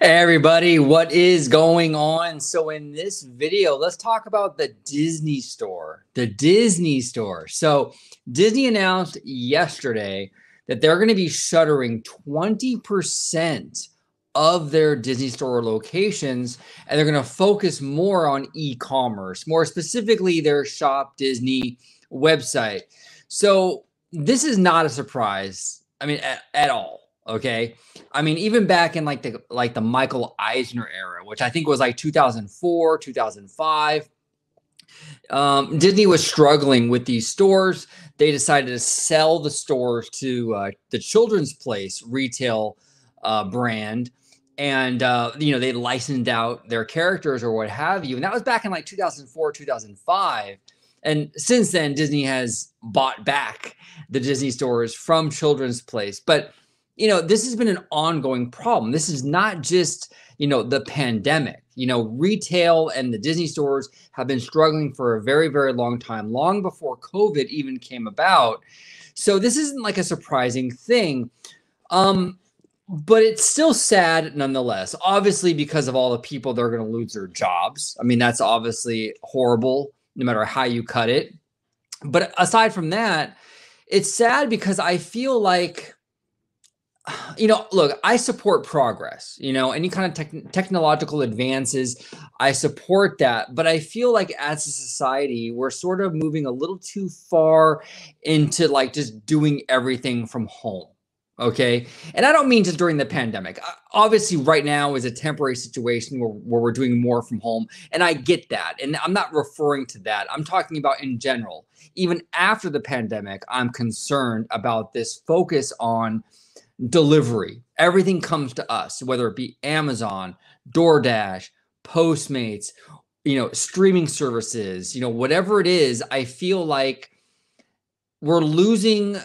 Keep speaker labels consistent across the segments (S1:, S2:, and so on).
S1: Hey everybody, what is going on? So in this video, let's talk about the Disney store, the Disney store. So Disney announced yesterday that they're going to be shuttering 20% of their Disney store locations, and they're going to focus more on e-commerce, more specifically their Shop Disney website. So this is not a surprise. I mean, at, at all Okay. I mean, even back in like the like the Michael Eisner era, which I think was like 2004, 2005. Um, Disney was struggling with these stores. They decided to sell the stores to uh, the Children's Place retail uh, brand, and uh, you know they licensed out their characters or what have you. And that was back in like 2004, 2005. And since then, Disney has bought back the Disney stores from Children's Place, but you know, this has been an ongoing problem. This is not just, you know, the pandemic. You know, retail and the Disney stores have been struggling for a very, very long time, long before COVID even came about. So this isn't like a surprising thing. Um, but it's still sad nonetheless, obviously, because of all the people that are going to lose their jobs. I mean, that's obviously horrible, no matter how you cut it. But aside from that, it's sad because I feel like you know, look, I support progress, you know, any kind of technological advances. I support that. But I feel like as a society, we're sort of moving a little too far into like just doing everything from home. Okay. And I don't mean just during the pandemic. Uh, obviously, right now is a temporary situation where, where we're doing more from home. And I get that. And I'm not referring to that. I'm talking about in general. Even after the pandemic, I'm concerned about this focus on delivery. Everything comes to us, whether it be Amazon, DoorDash, Postmates, you know, streaming services, you know, whatever it is, I feel like we're losing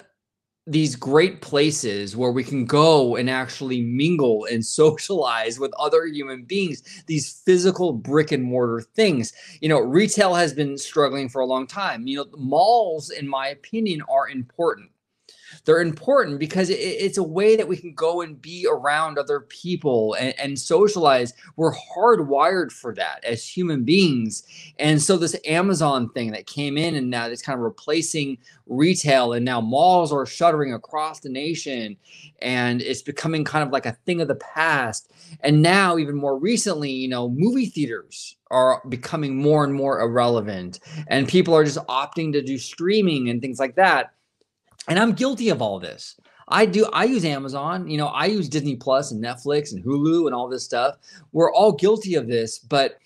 S1: these great places where we can go and actually mingle and socialize with other human beings, these physical brick and mortar things. You know, retail has been struggling for a long time. You know, malls, in my opinion, are important they're important because it, it's a way that we can go and be around other people and, and socialize. We're hardwired for that as human beings. And so this Amazon thing that came in and now it's kind of replacing retail and now malls are shuttering across the nation and it's becoming kind of like a thing of the past. And now even more recently, you know, movie theaters are becoming more and more irrelevant and people are just opting to do streaming and things like that and I'm guilty of all this. I do. I use Amazon. You know, I use Disney Plus and Netflix and Hulu and all this stuff. We're all guilty of this, but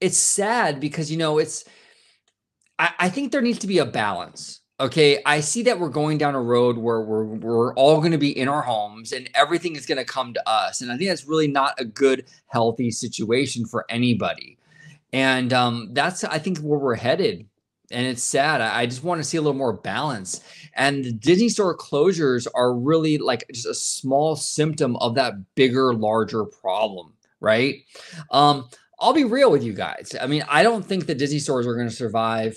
S1: it's sad because you know it's. I, I think there needs to be a balance. Okay, I see that we're going down a road where we're we're all going to be in our homes and everything is going to come to us, and I think that's really not a good, healthy situation for anybody. And um, that's I think where we're headed and it's sad. I just want to see a little more balance. And the Disney store closures are really like just a small symptom of that bigger, larger problem, right? Um, I'll be real with you guys. I mean, I don't think the Disney stores are going to survive.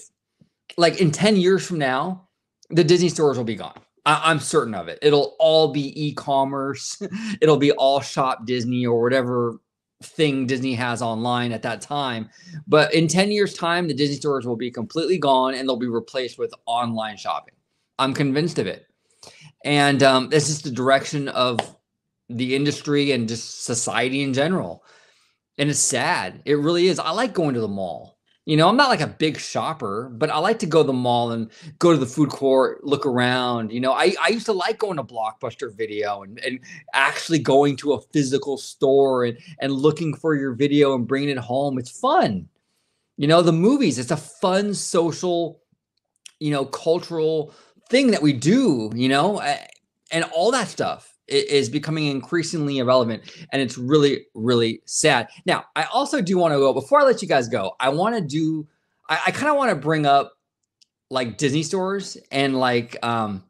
S1: Like in 10 years from now, the Disney stores will be gone. I- am certain of it. It'll all be e commerce, it'll be all shop Disney or whatever thing Disney has online at that time. But in 10 years' time, the Disney stores will be completely gone and they'll be replaced with online shopping. I'm convinced of it. And um, this is the direction of the industry and just society in general. And it's sad. It really is. I like going to the mall. You know, I'm not like a big shopper, but I like to go to the mall and go to the food court, look around. You know, I, I used to like going to Blockbuster Video and, and actually going to a physical store and, and looking for your video and bringing it home. It's fun. You know, the movies, it's a fun social, you know, cultural thing that we do, you know, and all that stuff is becoming increasingly irrelevant and it's really really sad now i also do want to go before i let you guys go i want to do i, I kind of want to bring up like disney stores and like um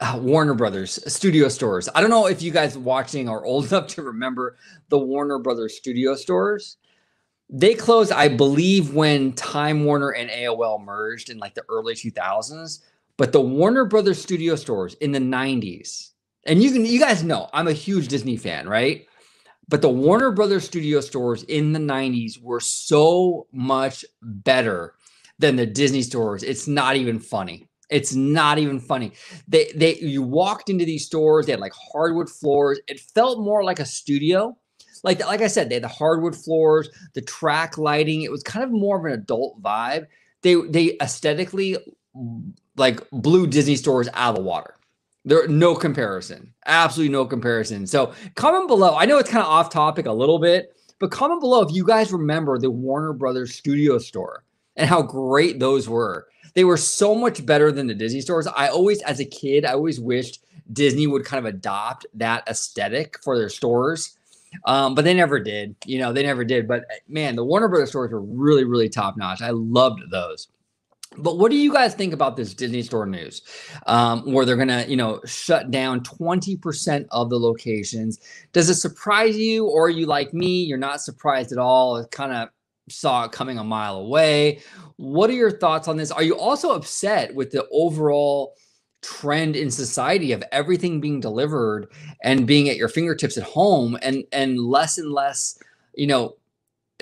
S1: uh, Warner Brothers studio stores. I don't know if you guys watching are old enough to remember the Warner Brothers studio stores. They closed, I believe, when Time Warner and AOL merged in like the early 2000s. But the Warner Brothers studio stores in the 90s and you can you guys know I'm a huge Disney fan, right? But the Warner Brothers studio stores in the 90s were so much better than the Disney stores. It's not even funny. It's not even funny. They they you walked into these stores, they had like hardwood floors. It felt more like a studio. Like like I said, they had the hardwood floors, the track lighting. It was kind of more of an adult vibe. They they aesthetically like blew Disney stores out of the water. There no comparison, absolutely no comparison. So comment below. I know it's kind of off topic a little bit, but comment below if you guys remember the Warner Brothers Studio Store and how great those were. They were so much better than the Disney stores. I always, as a kid, I always wished Disney would kind of adopt that aesthetic for their stores. Um, but they never did. You know, they never did. But eh, man, the Warner Brothers stores were really, really top notch. I loved those. But what do you guys think about this Disney store news um, where they're going to, you know, shut down 20% of the locations? Does it surprise you or you like me? You're not surprised at all. It kind of saw it coming a mile away. What are your thoughts on this? Are you also upset with the overall trend in society of everything being delivered and being at your fingertips at home and and less and less, you know,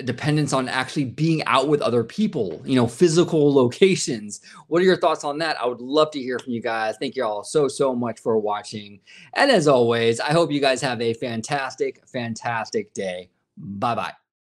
S1: dependence on actually being out with other people, you know, physical locations. What are your thoughts on that? I would love to hear from you guys. Thank you all so, so much for watching. And as always, I hope you guys have a fantastic, fantastic day. Bye bye.